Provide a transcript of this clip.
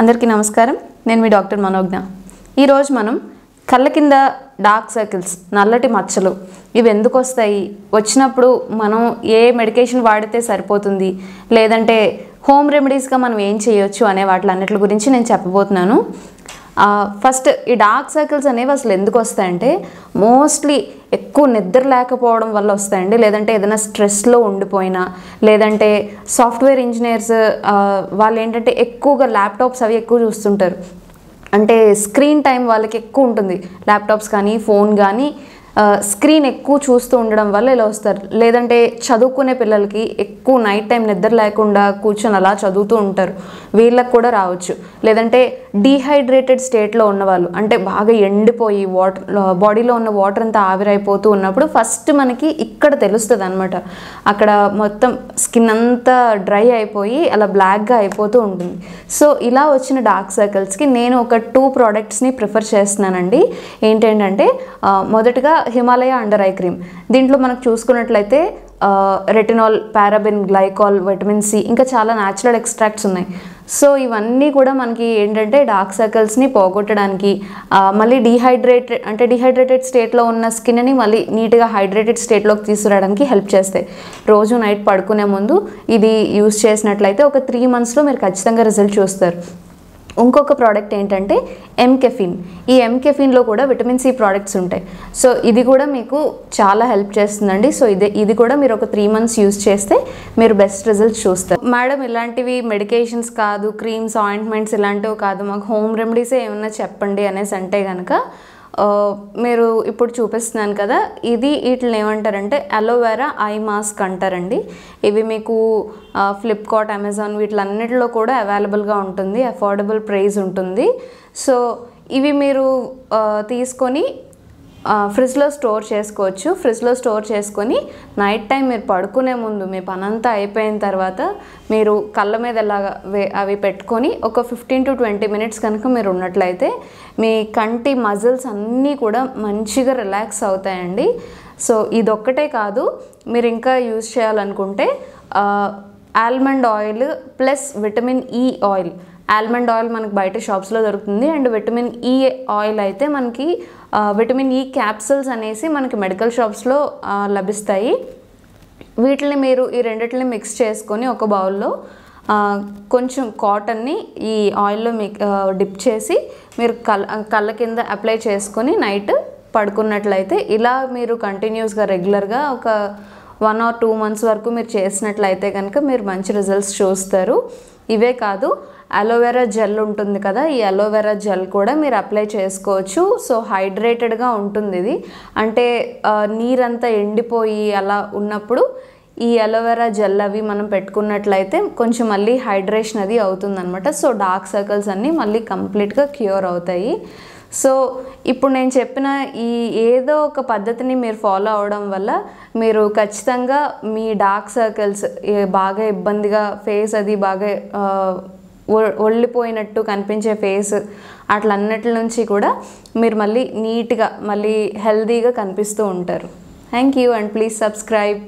అందరికీ నమస్కారం నేను మీ డాక్టర్ మనోజ్ఞ ఈరోజు మనం కళ్ళ కింద డార్క్ సర్కిల్స్ నల్లటి మచ్చలు ఇవి ఎందుకు వస్తాయి వచ్చినప్పుడు మనం ఏ మెడికేషన్ వాడితే సరిపోతుంది లేదంటే హోమ్ రెమెడీస్గా మనం ఏం చేయొచ్చు అనే వాటి అన్నిటి గురించి నేను చెప్పబోతున్నాను ఫస్ట్ ఈ డార్క్ సర్కిల్స్ అనేవి అసలు ఎందుకు వస్తాయంటే మోస్ట్లీ ఎక్కువ నిద్ర లేకపోవడం వల్ల వస్తాయండి లేదంటే ఏదైనా స్ట్రెస్లో ఉండిపోయినా లేదంటే సాఫ్ట్వేర్ ఇంజనీర్స్ వాళ్ళు ఏంటంటే ఎక్కువగా ల్యాప్టాప్స్ అవి ఎక్కువ చూస్తుంటారు అంటే స్క్రీన్ టైం వాళ్ళకి ఎక్కువ ఉంటుంది ల్యాప్టాప్స్ కానీ ఫోన్ కానీ స్క్రీన్ ఎక్కువ చూస్తూ ఉండడం వల్ల ఇలా వస్తారు లేదంటే చదువుకునే పిల్లలకి ఎక్కువ నైట్ టైం నిద్ర లేకుండా కూర్చొని అలా చదువుతూ ఉంటారు వీళ్ళకి కూడా రావచ్చు లేదంటే డీహైడ్రేటెడ్ స్టేట్లో ఉన్నవాళ్ళు అంటే బాగా ఎండిపోయి వాటర్ బాడీలో ఉన్న వాటర్ అంతా ఆవిరైపోతూ ఉన్నప్పుడు ఫస్ట్ మనకి ఇక్కడ తెలుస్తుంది అనమాట అక్కడ మొత్తం స్కిన్ అంతా డ్రై అయిపోయి అలా బ్లాక్గా అయిపోతూ ఉంటుంది సో ఇలా వచ్చిన డార్క్ సర్కిల్స్కి నేను ఒక టూ ప్రోడక్ట్స్ని ప్రిఫర్ చేస్తున్నానండి ఏంటంటే మొదటగా హిమాలయ అండర్ ఐ క్రీమ్ దీంట్లో మనకు చూసుకున్నట్లయితే retinol paraben glycol vitamin C ఇంకా చాలా న్యాచురల్ ఎక్స్ట్రాక్ట్స్ ఉన్నాయి సో ఇవన్నీ కూడా మనకి ఏంటంటే డార్క్ సర్కిల్స్ని పోగొట్టడానికి మళ్ళీ డీహైడ్రేటెడ్ అంటే డీహైడ్రేటెడ్ స్టేట్లో ఉన్న స్కిన్ని మళ్ళీ నీట్గా హైడ్రేటెడ్ స్టేట్లోకి తీసుకురావడానికి హెల్ప్ చేస్తాయి రోజు నైట్ పడుకునే ముందు ఇది యూస్ చేసినట్లయితే ఒక త్రీ మంత్స్లో మీరు ఖచ్చితంగా రిజల్ట్ చూస్తారు ఇంకొక ప్రోడక్ట్ ఏంటంటే ఎంకెఫిన్ ఈ ఎంకెఫిన్లో కూడా విటమిన్ సి ప్రోడక్ట్స్ ఉంటాయి సో ఇది కూడా మీకు చాలా హెల్ప్ చేస్తుందండి సో ఇదే ఇది కూడా మీరు ఒక త్రీ మంత్స్ యూస్ చేస్తే మీరు బెస్ట్ రిజల్ట్స్ చూస్తారు మేడం ఇలాంటివి మెడికేషన్స్ కాదు క్రీమ్స్ ఆయింట్మెంట్స్ ఇలాంటివి కాదు మాకు హోమ్ రెమెడీసే ఏమన్నా చెప్పండి అనేసి అంటే కనుక మీరు ఇప్పుడు చూపిస్తున్నాను కదా ఇది వీటిని ఏమంటారంటే అలోవెరా ఐ మాస్క్ అంటారండి ఇవి మీకు ఫ్లిప్కార్ట్ అమెజాన్ వీటిలన్నిటిలో కూడా అవైలబుల్గా ఉంటుంది అఫోర్డబుల్ ప్రైస్ ఉంటుంది సో ఇవి మీరు తీసుకొని ఫ్రిడ్జ్లో స్టోర్ చేసుకోవచ్చు ఫ్రిడ్జ్లో స్టోర్ చేసుకొని నైట్ టైం మీరు పడుకునే ముందు మీ పనంతా అయిపోయిన తర్వాత మీరు కళ్ళ మీద ఎలా అవి పెట్టుకొని ఒక ఫిఫ్టీన్ టు ట్వంటీ మినిట్స్ కనుక మీరు ఉన్నట్లయితే మీ కంటి మజిల్స్ అన్నీ కూడా మంచిగా రిలాక్స్ అవుతాయండి సో ఇదొక్కటే కాదు మీరు ఇంకా యూజ్ చేయాలనుకుంటే almond oil plus vitamin E oil almond oil మనకు బయట షాప్స్లో దొరుకుతుంది and vitamin E e oil అయితే మనకి విటమిన్ ఈ e క్యాప్సుల్స్ అనేసి మనకి మెడికల్ షాప్స్లో లభిస్తాయి వీటిని మీరు ఈ రెండిటిని మిక్స్ చేసుకొని ఒక బౌల్లో కొంచెం కాటన్ని ఈ ఆయిల్లో మిక్ డిప్ చేసి మీరు కల్ కళ్ళ కింద అప్లై చేసుకొని నైట్ పడుకున్నట్లయితే ఇలా మీరు కంటిన్యూస్గా రెగ్యులర్గా ఒక వన్ ఆర్ టూ మంత్స్ వరకు మీరు చేసినట్లయితే కనుక మీరు మంచి రిజల్ట్స్ చూస్తారు ఇవే కాదు అలోవెరా జెల్ ఉంటుంది కదా ఈ అలోవెరా జెల్ కూడా మీరు అప్లై చేసుకోవచ్చు సో హైడ్రేటెడ్గా ఉంటుంది ఇది అంటే నీరంతా ఎండిపోయి అలా ఉన్నప్పుడు ఈ అలోవెరా జెల్ అవి మనం పెట్టుకున్నట్లయితే కొంచెం మళ్ళీ హైడ్రేషన్ అది అవుతుందనమాట సో డార్క్ సర్కిల్స్ అన్నీ మళ్ళీ కంప్లీట్గా క్యూర్ అవుతాయి సో ఇప్పుడు నేను చెప్పిన ఈ ఏదో ఒక పద్ధతిని మీరు ఫాలో అవడం వల్ల మీరు ఖచ్చితంగా మీ డార్క్ సర్కిల్స్ బాగా ఇబ్బందిగా ఫేస్ అది బాగా ఒళ్ళిపోయినట్టు కనిపించే ఫేస్ అట్లన్నిటి నుంచి కూడా మీరు మళ్ళీ నీట్గా మళ్ళీ హెల్దీగా కనిపిస్తూ ఉంటారు thank you and please subscribe